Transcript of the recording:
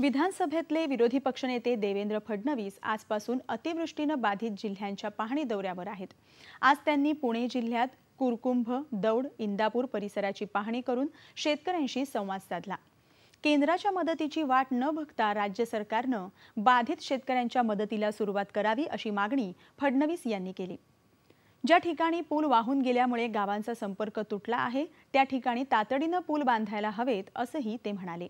विधानसभेतले विरोधी पक्षनेते देवेंद्र फडणवीस आजपासून अतिवृष्टीनं बाधित जिल्ह्यांच्या पाहणी दौऱ्यावर आहेत आज त्यांनी पुणे जिल्ह्यात कुरकुंभ दौड इंदापूर परिसराची पाहणी करून शेतकऱ्यांशी संवाद साधला केंद्राच्या मदतीची वाट न बघता राज्य सरकारनं बाधित शेतकऱ्यांच्या मदतीला सुरुवात करावी अशी मागणी फडणवीस यांनी केली ज्या ठिकाणी पूल वाहून गेल्यामुळे गावांचा संपर्क तुटला आहे त्या ठिकाणी तातडीनं पूल बांधायला हवेत असंही ते म्हणाले